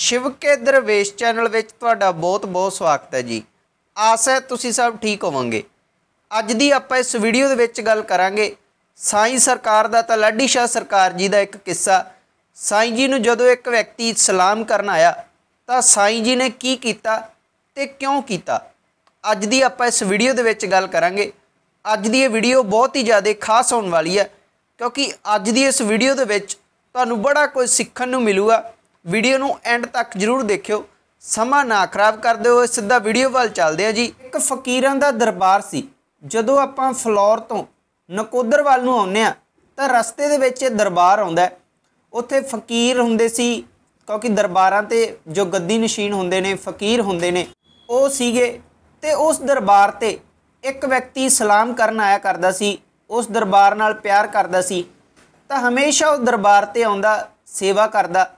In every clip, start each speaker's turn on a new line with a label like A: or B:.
A: ਸ਼ਿਵ ਕੇ ਦਰਵੇਸ਼ channel ਵਿੱਚ ਤੁਹਾਡਾ ਬਹੁਤ-ਬਹੁਤ ਸਵਾਗਤ ਹੈ ਜੀ ਆਸ ਹੈ ਤੁਸੀਂ ਸਭ ਠੀਕ ਹੋਵੋਗੇ ਅੱਜ ਦੀ ਆਪਾਂ ਇਸ ਵੀਡੀਓ ਦੇ ਵਿੱਚ ਗੱਲ ਕਰਾਂਗੇ ਸਾਈਂ ਸਰਕਾਰ ਦਾ ਤਾਂ ਲਾਡੀ ਸ਼ਾਹ ਸਰਕਾਰ ਜੀ ਦਾ ਇੱਕ ਕਿੱਸਾ ਸਾਈਂ ਜੀ ਨੂੰ ਜਦੋਂ ਇੱਕ ਵਿਅਕਤੀ ਸਲਾਮ ਕਰਨ ਆਇਆ ਤਾਂ ਸਾਈਂ ਜੀ ਨੇ ਕੀ ਕੀਤਾ ਤੇ ਕਿਉਂ ਕੀਤਾ ਅੱਜ ਦੀ ਆਪਾਂ ਇਸ ਵੀਡੀਓ ਦੇ ਵਿੱਚ ਗੱਲ ਕਰਾਂਗੇ ਅੱਜ ਦੀ ਇਹ ਵੀਡੀਓ ਬਹੁਤ ਹੀ ਜ਼ਿਆਦਾ ਖਾਸ ਹੋਣ ਵਾਲੀ ਹੈ ਕਿਉਂਕਿ ਅੱਜ ਦੀ ਇਸ ਵੀਡੀਓ ਦੇ ਵਿੱਚ ਤੁਹਾਨੂੰ ਬੜਾ ਕੁਝ ਸਿੱਖਣ ਨੂੰ ਮਿਲੂਗਾ ਵੀਡੀਓ ਨੂੰ ਐਂਡ ਤੱਕ ਜ਼ਰੂਰ ਦੇਖਿਓ ਸਮਾਂ ਨਾ ਖਰਾਬ ਕਰਦੇ ਹੋਏ ਸਿੱਧਾ ਵੀਡੀਓ ਵੱਲ ਚੱਲਦੇ ਆ ਜੀ ਇੱਕ ਫਕੀਰਾਂ ਦਾ ਦਰਬਾਰ ਸੀ ਜਦੋਂ ਆਪਾਂ ਫਲੋਰ ਤੋਂ ਨਕੋਦਰ ਵੱਲ ਨੂੰ ਆਉਂਦੇ ਆ ਤਾਂ ਰਸਤੇ ਦੇ ਵਿੱਚ ਦਰਬਾਰ ਆਉਂਦਾ ਉੱਥੇ ਫਕੀਰ ਹੁੰਦੇ ਸੀ ਕਿਉਂਕਿ ਦਰਬਾਰਾਂ ਤੇ ਜੋ ਗੱਦੀ ਨਸ਼ੀਨ ਹੁੰਦੇ ਨੇ ਫਕੀਰ ਹੁੰਦੇ ਨੇ ਉਹ ਸੀਗੇ ਤੇ ਉਸ ਦਰਬਾਰ ਤੇ ਇੱਕ ਵਿਅਕਤੀ ਸਲਾਮ ਕਰਨ ਆਇਆ ਕਰਦਾ ਸੀ ਉਸ ਦਰਬਾਰ ਨਾਲ ਪਿਆਰ ਕਰਦਾ ਸੀ ਤਾਂ ਹਮੇਸ਼ਾ ਉਹ ਦਰਬਾਰ ਤੇ ਆਉਂਦਾ ਸੇਵਾ ਕਰਦਾ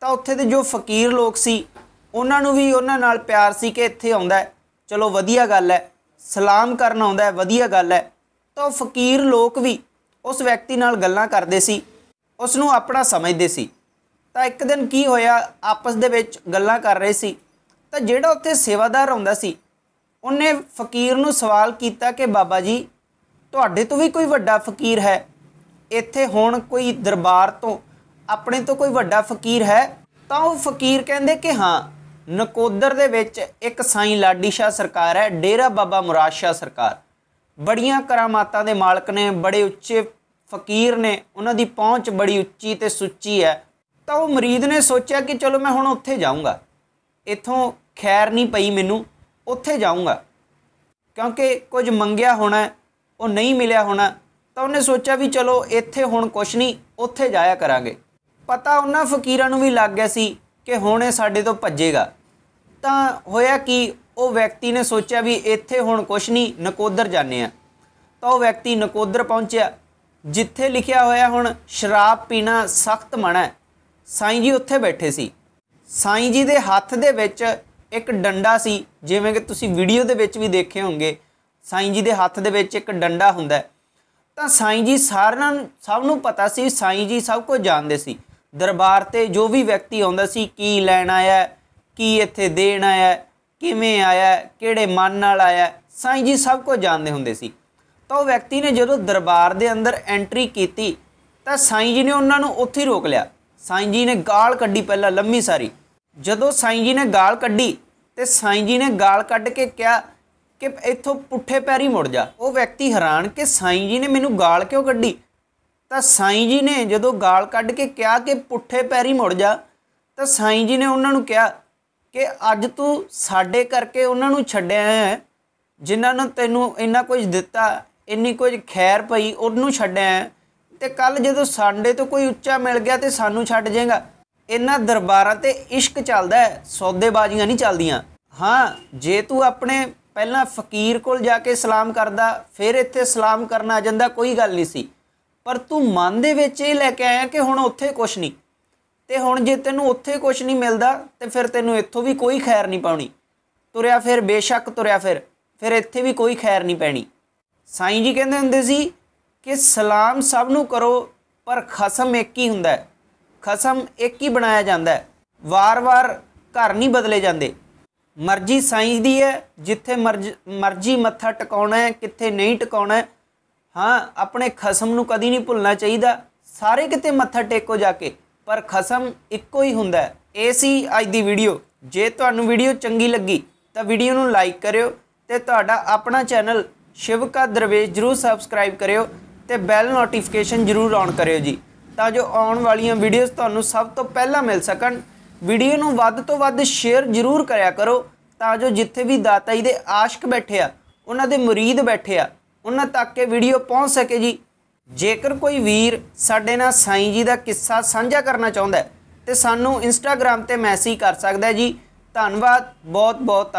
A: ਤਾਂ ਉੱਥੇ ਦੇ ਜੋ ਫਕੀਰ ਲੋਕ ਸੀ ਉਹਨਾਂ ਨੂੰ ਵੀ ਉਹਨਾਂ ਨਾਲ ਪਿਆਰ ਸੀ ਕਿ ਇੱਥੇ ਆਉਂਦਾ ਚਲੋ ਵਧੀਆ ਗੱਲ ਹੈ ਸਲਾਮ ਕਰਨ ਆਉਂਦਾ ਵਧੀਆ ਗੱਲ ਹੈ ਤਾਂ ਫਕੀਰ ਲੋਕ ਵੀ ਉਸ ਵਿਅਕਤੀ ਨਾਲ ਗੱਲਾਂ ਕਰਦੇ ਸੀ ਉਸ ਨੂੰ ਆਪਣਾ ਸਮਝਦੇ ਸੀ ਤਾਂ ਇੱਕ ਦਿਨ ਕੀ ਹੋਇਆ ਆਪਸ ਦੇ ਵਿੱਚ ਗੱਲਾਂ ਕਰ ਰਹੇ ਸੀ ਤਾਂ ਜਿਹੜਾ ਉੱਥੇ ਸੇਵਾਦਾਰ ਆਉਂਦਾ ਸੀ ਉਹਨੇ ਫਕੀਰ ਨੂੰ ਸਵਾਲ ਕੀਤਾ ਕਿ ਬਾਬਾ ਜੀ ਤੁਹਾਡੇ ਤੋਂ ਵੀ ਕੋਈ ਵੱਡਾ ਫਕੀਰ ਹੈ ਇੱਥੇ ਹੁਣ ਕੋਈ ਦਰਬਾਰ ਤੋਂ ਆਪਣੇ ਤੋਂ ਕੋਈ ਵੱਡਾ ਫਕੀਰ ਹੈ ਤਾਂ ਉਹ ਫਕੀਰ ਕਹਿੰਦੇ ਕਿ ਹਾਂ ਨਕੋਦਰ ਦੇ ਵਿੱਚ ਇੱਕ ਸਾਈਂ ਲਾਡੀ ਸ਼ਾਹ ਸਰਕਾਰ ਹੈ ਡੇਰਾ ਬਾਬਾ ਮੁਰਾਦ ਸ਼ਾਹ ਸਰਕਾਰ ਬੜੀਆਂ ਕਰਾਮਾਤਾਂ ਦੇ ਮਾਲਕ ਨੇ ਬੜੇ ਉੱਚੇ ਫਕੀਰ ਨੇ ਉਹਨਾਂ ਦੀ ਪਹੁੰਚ ਬੜੀ ਉੱਚੀ ਤੇ ਸੁੱਚੀ ਹੈ ਤਾਂ ਉਹ ਮਰੀਦ ਨੇ ਸੋਚਿਆ ਕਿ ਚਲੋ ਮੈਂ ਹੁਣ ਉੱਥੇ ਜਾਊਂਗਾ ਇੱਥੋਂ ਖੈਰ ਨਹੀਂ ਪਈ ਮੈਨੂੰ ਉੱਥੇ ਜਾਊਂਗਾ ਕਿਉਂਕਿ ਕੁਝ ਮੰਗਿਆ ਹੋਣਾ ਉਹ ਨਹੀਂ ਮਿਲਿਆ ਹੋਣਾ ਤਾਂ ਉਹਨੇ ਸੋਚਿਆ ਵੀ ਚਲੋ ਇੱਥੇ ਹੁਣ ਕੁਝ ਨਹੀਂ ਉੱਥੇ ਜਾਇਆ ਕਰਾਂਗੇ ਪਤਾ ਉਹਨਾਂ ਫਕੀਰਾਂ ਨੂੰ ਵੀ ਲੱਗ ਗਿਆ ਸੀ ਕਿ ਹੁਣ ਇਹ ਸਾਡੇ ਤੋਂ ਭੱਜੇਗਾ ਤਾਂ ਹੋਇਆ ਕਿ ਉਹ ਵਿਅਕਤੀ ਨੇ ਸੋਚਿਆ ਵੀ ਇੱਥੇ ਹੁਣ ਕੁਛ ਨਹੀਂ ਨਕੋਦਰ ਜਾਣੇ ਆ ਤਾਂ ਉਹ ਵਿਅਕਤੀ ਨਕੋਦਰ ਪਹੁੰਚਿਆ ਜਿੱਥੇ ਲਿਖਿਆ ਹੋਇਆ ਹੁਣ ਸ਼ਰਾਬ ਪੀਣਾ ਸਖਤ ਮਨਾ ਹੈ ਸਾਈਂ ਜੀ ਉੱਥੇ ਬੈਠੇ ਸੀ ਸਾਈਂ ਜੀ ਦੇ ਹੱਥ ਦੇ ਵਿੱਚ ਇੱਕ ਡੰਡਾ ਸੀ ਜਿਵੇਂ ਕਿ ਤੁਸੀਂ ਵੀਡੀਓ ਦੇ ਵਿੱਚ ਵੀ ਦੇਖੇ ਹੋਣਗੇ ਸਾਈਂ ਜੀ ਦੇ ਹੱਥ ਦੇ ਵਿੱਚ ਇੱਕ ਡੰਡਾ ਹੁੰਦਾ ਤਾਂ ਸਾਈਂ ਜੀ ਸਾਰਿਆਂ ਸਭ ਨੂੰ ਪਤਾ ਸੀ ਸਾਈਂ ਜੀ ਸਭ ਕੁਝ ਜਾਣਦੇ ਸੀ ਦਰਬਾਰ ਤੇ ਜੋ ਵੀ ਵਿਅਕਤੀ ਆਉਂਦਾ ਸੀ ਕੀ ਲੈਣ ਆਇਆ ਕੀ ਇੱਥੇ ਦੇਣ ਆਇਆ ਕਿਵੇਂ ਆਇਆ ਕਿਹੜੇ ਮਨ ਨਾਲ ਆਇਆ ਸਾਈਂ ਜੀ ਸਭ ਕੁਝ ਜਾਣਦੇ ਹੁੰਦੇ ਸੀ ਤਾਂ ਉਹ ਵਿਅਕਤੀ ਨੇ ਜਦੋਂ ਦਰਬਾਰ ਦੇ ਅੰਦਰ ਐਂਟਰੀ ਕੀਤੀ ਤਾਂ ਸਾਈਂ ਜੀ ਨੇ ਉਹਨਾਂ ਨੂੰ ਉੱਥੇ ਹੀ ਰੋਕ ਲਿਆ ਸਾਈਂ ਜੀ ਨੇ ਗਾਲ ਕੱਢੀ ਪਹਿਲਾਂ ਲੰਮੀ ਸਾਰੀ ਜਦੋਂ ਸਾਈਂ ਜੀ ਨੇ ਗਾਲ ਕੱਢੀ ਤੇ ਸਾਈਂ ਜੀ ਨੇ ਗਾਲ ਕੱਢ ਕੇ ਕਿਹਾ ਕਿ ਇੱਥੋਂ ਪੁੱਠੇ ਪੈਰੀ ਮੁੜ ਜਾ ਉਹ ਵਿਅਕਤੀ ਹੈਰਾਨ ਕਿ ਸਾਈਂ ਜੀ ਨੇ ਮੈਨੂੰ ਗਾਲ ਕਿਉਂ ਕੱਢੀ ਤਾਂ ਸਾਈਂ ਜੀ ਨੇ ਜਦੋਂ ਗਾਲ ਕੱਢ ਕੇ ਕਿਹਾ ਕਿ ਪੁੱਠੇ ਪੈਰੀ ਮੁੜ ਜਾ ਤਾਂ ਸਾਈਂ ਜੀ ਨੇ ਉਹਨਾਂ ਨੂੰ ਕਿਹਾ ਕਿ ਅੱਜ ਤੂੰ ਸਾਡੇ ਕਰਕੇ ਉਹਨਾਂ ਨੂੰ ਛੱਡਿਆ ਹੈ ਜਿਨ੍ਹਾਂ ਨੂੰ ਤੈਨੂੰ ਇੰਨਾ ਕੁਝ ਦਿੱਤਾ ਇੰਨੀ ਕੁਝ ਖੈਰ ਪਈ ਉਹਨੂੰ ਛੱਡਿਆ ਤੇ ਕੱਲ ਜਦੋਂ ਸਾਡੇ ਤੋਂ ਕੋਈ ਉੱਚਾ ਮਿਲ ਗਿਆ ਤੇ ਸਾਨੂੰ ਛੱਡ ਜਾਏਗਾ ਇਹਨਾਂ ਦਰਬਾਰਾਂ ਤੇ ਇਸ਼ਕ ਚੱਲਦਾ ਹੈ ਸੌਦੇਬਾਜ਼ੀਆਂ ਨਹੀਂ ਚੱਲਦੀਆਂ ਹਾਂ ਜੇ ਤੂੰ ਆਪਣੇ ਪਹਿਲਾਂ ਫਕੀਰ ਕੋਲ ਜਾ ਕੇ ਸਲਾਮ ਕਰਦਾ ਫਿਰ ਇੱਥੇ ਸਲਾਮ ਕਰਨ ਆ ਜਾਂਦਾ ਕੋਈ ਗੱਲ ਨਹੀਂ ਸੀ ਪਰ ਤੂੰ ਮਨ ਦੇ ਵਿੱਚ ਇਹ ਲੈ ਕੇ ਆਇਆ ਕਿ ਹੁਣ ਉੱਥੇ ਕੁਝ ਨਹੀਂ ਤੇ ਹੁਣ ਜੇ ਤੈਨੂੰ ਉੱਥੇ ਕੁਝ ਨਹੀਂ ਮਿਲਦਾ ਤੇ ਫਿਰ ਤੈਨੂੰ ਇੱਥੋਂ ਵੀ ਕੋਈ ਖੈਰ ਨਹੀਂ ਪਾਉਣੀ ਤੁਰਿਆ ਫਿਰ ਬੇਸ਼ੱਕ ਤੁਰਿਆ ਫਿਰ ਫਿਰ ਇੱਥੇ ਵੀ ਕੋਈ ਖੈਰ ਨਹੀਂ ਪੈਣੀ ਸਾਈਂ ਜੀ ਕਹਿੰਦੇ ਹੁੰਦੇ ਸੀ ਕਿ ਸਲਾਮ ਸਭ ਨੂੰ ਕਰੋ ਪਰ ਖਸਮ ਇੱਕ ਹੀ ਹੁੰਦਾ ਹੈ ਖਸਮ ਇੱਕ ਹੀ ਬਣਾਇਆ ਜਾਂਦਾ ਹੈ ਵਾਰ-ਵਾਰ ਘਰ ਨਹੀਂ ਬਦਲੇ ਜਾਂਦੇ ਮਰਜ਼ੀ ਸਾਈਂ ਦੀ ਹੈ ਜਿੱਥੇ ਮਰਜ਼ੀ ਮੱਥਾ ਟਿਕਾਉਣਾ ਹੈ ਕਿੱਥੇ ਨਹੀਂ ਟਿਕਾਉਣਾ ਹਾਂ ਆਪਣੇ ਖਸਮ ਨੂੰ ਕਦੀ ਨਹੀਂ ਭੁੱਲਣਾ ਚਾਹੀਦਾ ਸਾਰੇ ਕਿਤੇ ਮੱਥਾ ਟੇਕੋ ਜਾ ਕੇ ਪਰ ਖਸਮ ਇੱਕੋ ਹੀ ਹੁੰਦਾ ਹੈ ਇਹ ਸੀ ਅੱਜ ਦੀ ਵੀਡੀਓ ਜੇ ਤੁਹਾਨੂੰ ਵੀਡੀਓ ਚੰਗੀ ਲੱਗੀ ਤਾਂ ਵੀਡੀਓ ਨੂੰ ਲਾਈਕ ਕਰਿਓ ਤੇ ਤੁਹਾਡਾ ਆਪਣਾ ਚੈਨਲ ਸ਼ਿਵਕਾ ਦਰਵੇਸ਼ ਜਰੂਰ ਸਬਸਕ੍ਰਾਈਬ ਕਰਿਓ ਤੇ ਬੈਲ ਨੋਟੀਫਿਕੇਸ਼ਨ ਜਰੂਰ ਔਨ ਕਰਿਓ ਜੀ ਤਾਂ ਜੋ ਆਉਣ ਵਾਲੀਆਂ ਵੀਡੀਓਜ਼ ਤੁਹਾਨੂੰ ਸਭ ਤੋਂ ਪਹਿਲਾਂ ਮਿਲ ਸਕਣ ਵੀਡੀਓ ਨੂੰ ਵੱਧ ਤੋਂ ਵੱਧ ਸ਼ੇਅਰ ਜਰੂਰ ਕਰਿਆ ਕਰੋ ਤਾਂ ਜੋ ਜਿੱਥੇ ਵੀ ਦਾਤਾਈ ਦੇ ਆਸ਼ਕ ਬੈਠੇ ਆ ਉਹਨਾਂ ਦੇ ਮੁਰੀਦ ਬੈਠੇ ਆ ਉਹਨਾਂ ਤੱਕ ਇਹ ਵੀਡੀਓ ਪਹੁੰਚ ਸਕੇ ਜੀ ਜੇਕਰ ਕੋਈ ਵੀਰ ਸਾਡੇ ਨਾਲ ਸਾਈਂ ਜੀ ਦਾ ਕਿੱਸਾ ਸਾਂਝਾ ਕਰਨਾ ਚਾਹੁੰਦਾ ਹੈ ਤੇ ਸਾਨੂੰ ਇੰਸਟਾਗ੍ਰam ਤੇ ਮੈਸੇਜ ਕਰ ਸਕਦਾ ਹੈ ਜੀ ਧੰਨਵਾਦ ਬਹੁਤ ਬਹੁਤ